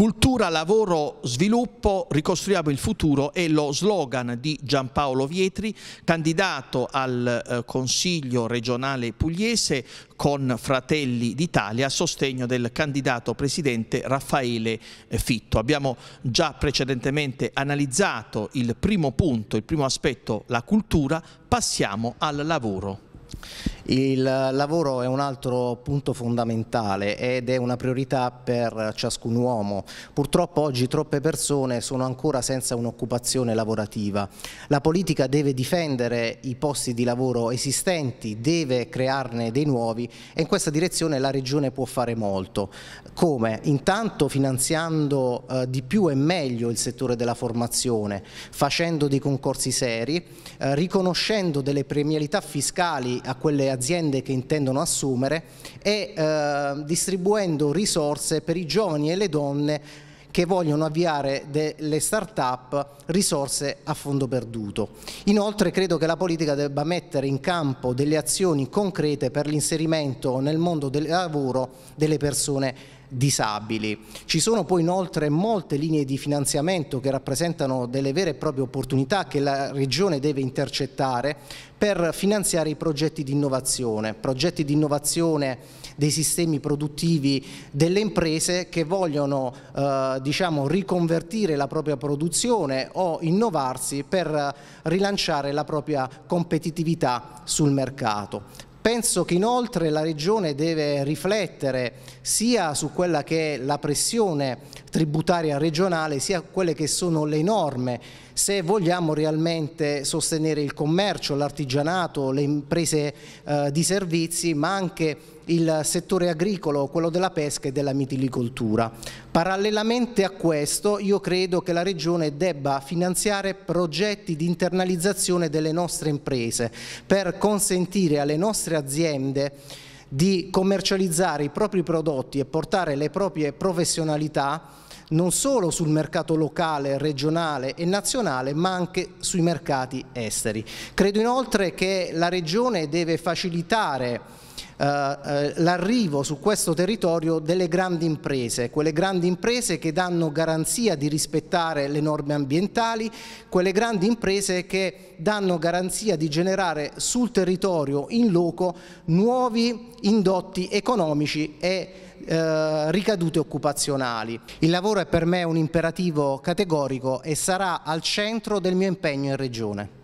Cultura, lavoro, sviluppo, ricostruiamo il futuro è lo slogan di Giampaolo Vietri, candidato al eh, Consiglio regionale pugliese con Fratelli d'Italia a sostegno del candidato presidente Raffaele eh, Fitto. Abbiamo già precedentemente analizzato il primo punto, il primo aspetto, la cultura, passiamo al lavoro. Il lavoro è un altro punto fondamentale ed è una priorità per ciascun uomo. Purtroppo oggi troppe persone sono ancora senza un'occupazione lavorativa. La politica deve difendere i posti di lavoro esistenti, deve crearne dei nuovi e in questa direzione la Regione può fare molto. Come? Intanto finanziando eh, di più e meglio il settore della formazione, facendo dei concorsi seri, eh, riconoscendo delle premialità fiscali a quelle aziende aziende che intendono assumere e eh, distribuendo risorse per i giovani e le donne che vogliono avviare delle start-up risorse a fondo perduto. Inoltre credo che la politica debba mettere in campo delle azioni concrete per l'inserimento nel mondo del lavoro delle persone disabili. Ci sono poi inoltre molte linee di finanziamento che rappresentano delle vere e proprie opportunità che la Regione deve intercettare per finanziare i progetti di innovazione, progetti di innovazione dei sistemi produttivi delle imprese che vogliono eh, diciamo, riconvertire la propria produzione o innovarsi per eh, rilanciare la propria competitività sul mercato. Penso che inoltre la Regione deve riflettere sia su quella che è la pressione tributaria regionale, sia quelle che sono le norme, se vogliamo realmente sostenere il commercio, l'artigianato, le imprese eh, di servizi, ma anche il settore agricolo, quello della pesca e della mitilicoltura. Parallelamente a questo io credo che la Regione debba finanziare progetti di internalizzazione delle nostre imprese per consentire alle nostre nostre aziende di commercializzare i propri prodotti e portare le proprie professionalità non solo sul mercato locale, regionale e nazionale, ma anche sui mercati esteri. Credo inoltre che la Regione deve facilitare eh, eh, l'arrivo su questo territorio delle grandi imprese, quelle grandi imprese che danno garanzia di rispettare le norme ambientali, quelle grandi imprese che danno garanzia di generare sul territorio in loco nuovi indotti economici e eh, ricadute occupazionali. Il lavoro è per me un imperativo categorico e sarà al centro del mio impegno in Regione.